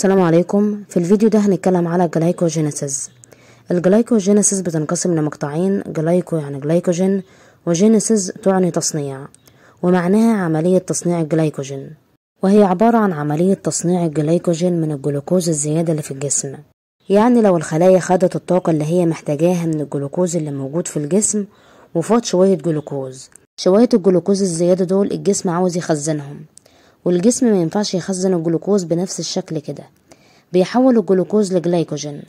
السلام عليكم في الفيديو ده هنتكلم على جلايكوجينيسيس الجلايكوجينيسيس بتنقسم لمقطعين جلايكو يعني جلايكوجين وجينيسيس تعني تصنيع ومعناها عملية تصنيع الجلايكوجين وهي عبارة عن عملية تصنيع الجلايكوجين من الجلوكوز الزيادة اللي في الجسم يعني لو الخلايا خدت الطاقة اللي هي محتاجاها من الجلوكوز اللي موجود في الجسم وفات شوية جلوكوز شوية الجلوكوز الزيادة دول الجسم عاوز يخزنهم والجسم ما ينفعش يخزن الجلوكوز بنفس الشكل كده بيحول الجلوكوز لجلايكوجين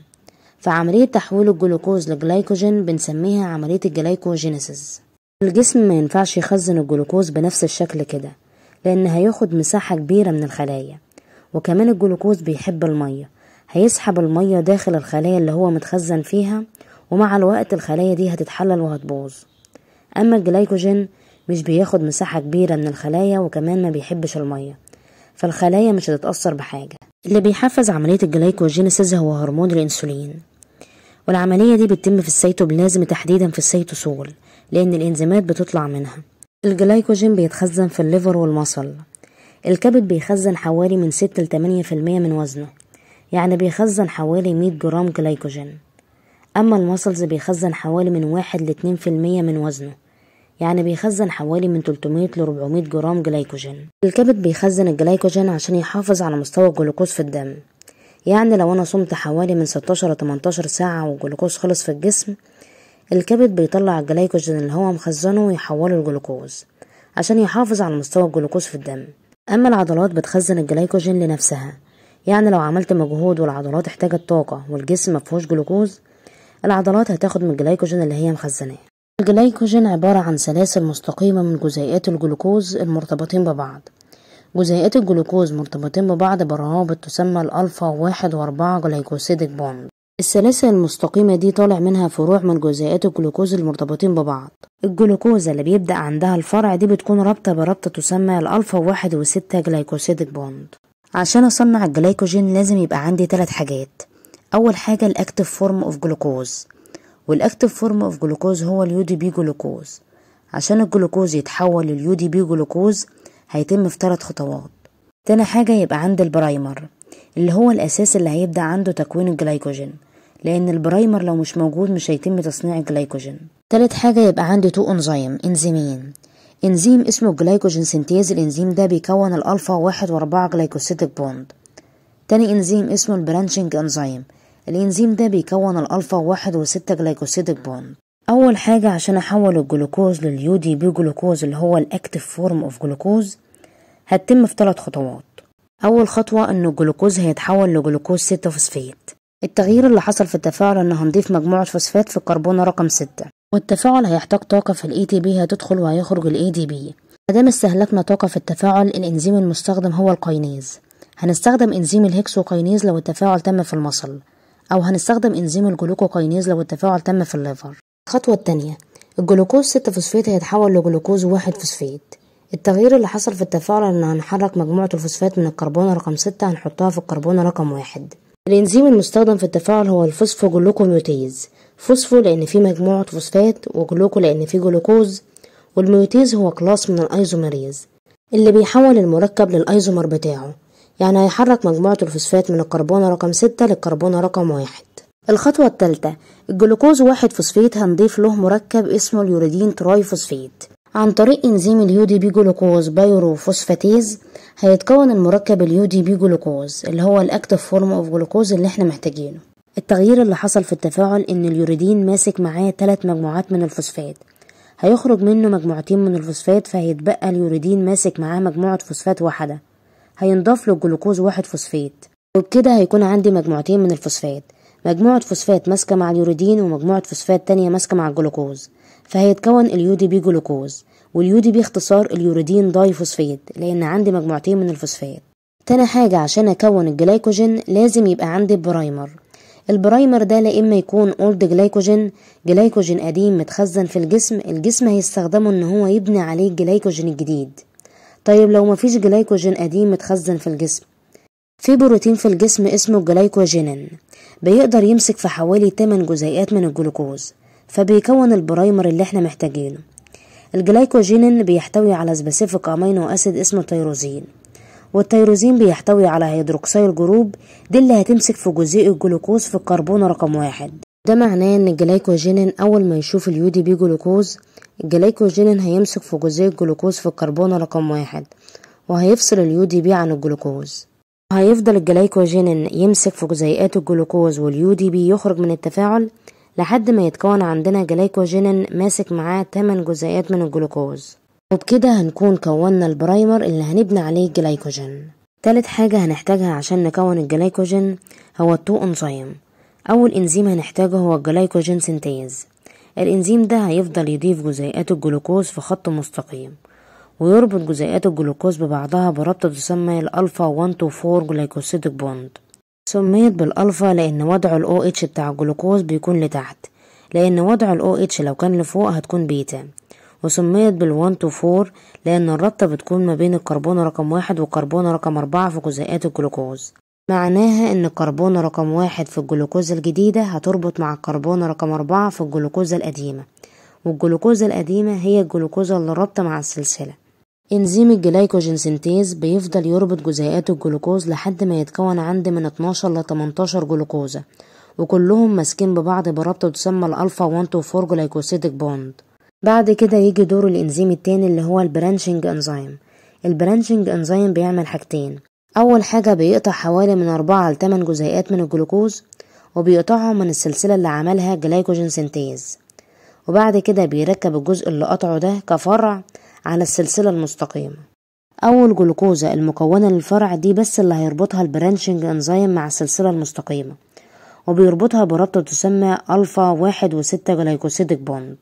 فعملية تحويل الجلوكوز لجلايكوجين بنسميها عملية الجلايكوجينيسيس الجسم ما ينفعش يخزن الجلوكوز بنفس الشكل كده لأن هياخد مساحة كبيرة من الخلايا وكمان الجلوكوز بيحب المية هيسحب المية داخل الخلايا اللي هو متخزن فيها ومع الوقت الخلايا دي هتتحلل وهتبوظ أما الجلايكوجين مش بياخد مساحة كبيرة من الخلايا وكمان ما بيحبش المية فالخلايا مش هتتأثر بحاجة اللي بيحفز عملية الجلايكوجينيسيس هو هرمون الأنسولين والعملية دي بتتم في السيتوبلازم تحديدا في السيتوسول لأن الإنزيمات بتطلع منها الجلايكوجين بيتخزن في الليفر والمصل الكبد بيخزن حوالي من 6 ل 8% من وزنه يعني بيخزن حوالي 100 جرام جلايكوجين أما المصلز بيخزن حوالي من 1 ل 2% من وزنه يعني بيخزن حوالي من 300 ل 400 جرام جلايكوجين الكبد بيخزن الجلايكوجين عشان يحافظ على مستوى الجلوكوز في الدم يعني لو انا صمت حوالي من 16 ل 18 ساعه والجلوكوز خلص في الجسم الكبد بيطلع الجلايكوجين اللي هو مخزنه ويحوله لجلوكوز عشان يحافظ على مستوى الجلوكوز في الدم اما العضلات بتخزن الجلايكوجين لنفسها يعني لو عملت مجهود والعضلات احتاجت طاقه والجسم مفيهوش جلوكوز العضلات هتاخد من الجلايكوجين اللي هي مخزناه الجلايكوجين عبارة عن سلاسل مستقيمة من جزيئات الجلوكوز المرتبطين ببعض جزيئات الجلوكوز مرتبطين ببعض بروابط تسمى الألفا واحد وأربعة جلايكوسيدك بوند السلاسل المستقيمة دي طالع منها فروع من جزيئات الجلوكوز المرتبطين ببعض الجلوكوز اللي بيبدأ عندها الفرع دي بتكون رابطة برابطة تسمى الألفا واحد وستة جلايكوسيدك بوند عشان أصنع الجلايكوجين لازم يبقى عندي تلات حاجات أول حاجة الأكتف فورم أوف جلوكوز والاكتف فورم اوف جلوكوز هو اليودي بي جلوكوز عشان الجلوكوز يتحول لليودي بي جلوكوز هيتم في ثلاث خطوات تاني حاجه يبقى عند البرايمر اللي هو الاساس اللي هيبدا عنده تكوين الجلايكوجين لان البرايمر لو مش موجود مش هيتم تصنيع الجلايكوجين تالت حاجه يبقى عندي تو انزيم انزيمين انزيم اسمه جلايكوجين سنتيز الانزيم ده بيكون الالفا واحد واربعة جلايكوسيتك بوند تاني انزيم اسمه البرانشنج انزيم الإنزيم ده بيكون الألفا واحد وستة جلايكوسيدك بوند أول حاجة عشان أحول الجلوكوز دي بي جلوكوز اللي هو الأكتف فورم أوف جلوكوز هتتم في ثلاث خطوات أول خطوة إن الجلوكوز هيتحول لجلوكوز ستة فوسفيت التغيير اللي حصل في التفاعل إن هنضيف مجموعة فوسفات في الكربونة رقم ستة والتفاعل هيحتاج طاقة في الإي تي بي هتدخل وهيخرج الإي دي بي مادام استهلكنا طاقة في التفاعل الإنزيم المستخدم هو القينيز هنستخدم إنزيم الهكسوكاينيز لو التفاعل تم في المصل أو هنستخدم إنزيم الجلوكوكاينيز لو التفاعل تم في الليفر الخطوة الثانية الجلوكوز 6 فوسفات هيتحول لجلوكوز 1 فوسفات التغيير اللي حصل في التفاعل ان هنحرك مجموعة الفوسفات من الكربون رقم 6 هنحطها في الكربون رقم 1 الانزيم المستخدم في التفاعل هو الفوسفوجلوكوميوتيز فوسفو لان فيه مجموعة فوسفات وجلوكو لان فيه جلوكوز والميوتيز هو كلاس من الايزوميريز اللي بيحول المركب للايزومر بتاعه يعني هيحرك مجموعة الفوسفات من الكربون رقم ستة للكربون رقم واحد الخطوة التالتة الجلوكوز واحد فوسفيت هنضيف له مركب اسمه اليوريدين تراي فوسفيت عن طريق انزيم اليو دي بي جلوكوز فوسفاتيز هيتكون المركب اليو دي بي جلوكوز اللي هو الاكتف فورم اوف جلوكوز اللي احنا محتاجينه التغيير اللي حصل في التفاعل ان اليوريدين ماسك معاه ثلاث مجموعات من الفوسفات هيخرج منه مجموعتين من الفوسفات فهيتبقى اليوريدين ماسك معاه مجموعة فوسفات واحدة هينضاف له الجلوكوز واحد فوسفات وبكده هيكون عندي مجموعتين من الفوسفات مجموعة فوسفات ماسكة مع اليوريدين ومجموعة فوسفات تانية ماسكة مع الجلوكوز فهيتكون اليو دي بي جلوكوز واليو دي بي اختصار اليوريدين داي فوسفات لأن عندي مجموعتين من الفوسفات تاني حاجة عشان أكون الجلايكوجين لازم يبقى عندي برايمر البرايمر ده لا إما يكون أولد جلايكوجين جلايكوجين قديم متخزن في الجسم الجسم هيستخدمه إن هو يبني عليه الجلايكوجين الجديد طيب لو مفيش جلايكوجين قديم متخزن في الجسم في بروتين في الجسم اسمه الجلايكوجينين بيقدر يمسك في حوالي 8 جزيئات من الجلوكوز فبيكون البرايمر اللي احنا محتاجينه الجلايكوجينين بيحتوي على سبيسيفيك امينو اسيد اسمه تيروزين والتيروزين بيحتوي على هيدروكسيل جروب دي اللي هتمسك في جزيء الجلوكوز في الكربون رقم واحد ده معناه ان الجلايكوجينين اول ما يشوف دي بي جلوكوز الجلايكوجينين هيمسك في جزيء الجلوكوز في الكربون رقم واحد وهيفصل دي بي عن الجلوكوز وهيفضل الجلايكوجينين يمسك في جزيئات الجلوكوز دي بي يخرج من التفاعل لحد ما يتكون عندنا جلايكوجينين ماسك معاه 8 جزيئات من الجلوكوز وبكده هنكون كوننا البرايمر اللي هنبني عليه الجلايكوجين تالت حاجة هنحتاجها عشان نكون الجلايكوجين هو التو انزيم أول إنزيم هنحتاجه هو الجلايكوجين سنتيز الإنزيم ده هيفضل يضيف جزيئات الجلوكوز في خط مستقيم ويربط جزيئات الجلوكوز ببعضها بربطة تسمى الألفا تو 124 جلايكوسيديك بوند سميت بالألفا لأن وضع ال OH بتاع الجلوكوز بيكون لتحت لأن وضع ال OH لو كان لفوق هتكون بيتا وسميت بال 124 لأن الربطة بتكون ما بين الكربون رقم واحد والكربون رقم أربعة في جزيئات الجلوكوز معناها إن الكربون رقم واحد في الجلوكوز الجديدة هتربط مع الكربون رقم أربعة في الجلوكوز القديمة والجلوكوز القديمة هي الجلوكوز اللي رابطة مع السلسلة إنزيم الجلايكوجين سنتيز بيفضل يربط جزيئات الجلوكوز لحد ما يتكون عندي من 12 ل 18 جلوكوزة وكلهم ماسكين ببعض بربطة تسمى الألفا فور جلايكوسيديك بوند بعد كده يجي دور الإنزيم التاني اللي هو البرانشنج إنزيم البرانشنج إنزيم بيعمل حاجتين أول حاجة بيقطع حوالي من أربعة لتمن جزيئات من الجلوكوز وبيقطعهم من السلسلة اللي عملها جلايكوجين سنتيز وبعد كده بيركب الجزء اللي قطعه ده كفرع على السلسلة المستقيمة أول جلوكوزة المكونة للفرع دي بس اللي هيربطها البرانشنج انزيم مع السلسلة المستقيمة وبيربطها بربطة تسمى ألفا واحد وستة جلايكوسيدك بوند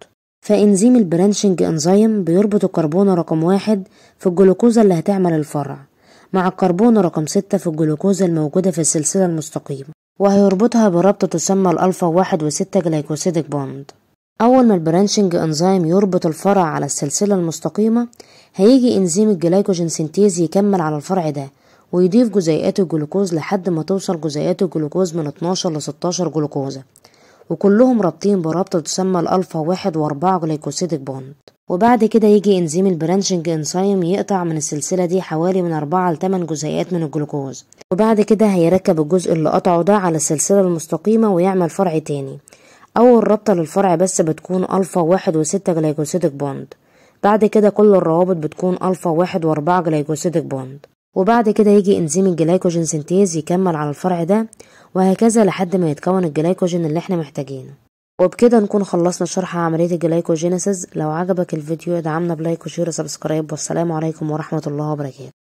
فإنزيم البرانشنج انزيم بيربط الكربون رقم واحد في الجلوكوزة اللي هتعمل الفرع مع الكربون رقم 6 في الجلوكوز الموجودة في السلسلة المستقيمة وهيربطها بربطة تسمى الألفا واحد وستة جليكوسيدك بوند أول ما البرانشنج إنزيم يربط الفرع على السلسلة المستقيمة هيجي إنزيم الجلايكوجين سنتيز يكمل على الفرع ده ويضيف جزيئات الجلوكوز لحد ما توصل جزيئات الجلوكوز من 12 ل 16 جلوكوزة وكلهم رابطين بربطة تسمى الألفا واحد وأربعة جليكوسيدك بوند وبعد كده يجي إنزيم البرانشنج إنزيم يقطع من السلسلة دي حوالي من أربعة لتمن جزيئات من الجلوكوز وبعد كده هيركب الجزء اللي قطعه ده على السلسلة المستقيمة ويعمل فرع تاني أول رابطة للفرع بس بتكون ألفا واحد وستة جلايكوسيدك بوند بعد كده كل الروابط بتكون ألفا واحد وأربعة جلايكوسيدك بوند وبعد كده يجي إنزيم الجليكوجين سنتيز يكمل على الفرع ده وهكذا لحد ما يتكون الجليكوجين اللي احنا محتاجينه وبكده نكون خلصنا شرح عملية الجلايكوجينيسيس لو عجبك الفيديو ادعمنا بلايك وشير وسبسكرايب والسلام عليكم ورحمة الله وبركاته